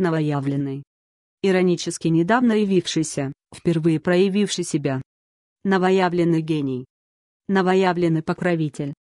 новоявленный. Иронически недавно явившийся, впервые проявивший себя. Новоявленный гений. Новоявленный покровитель.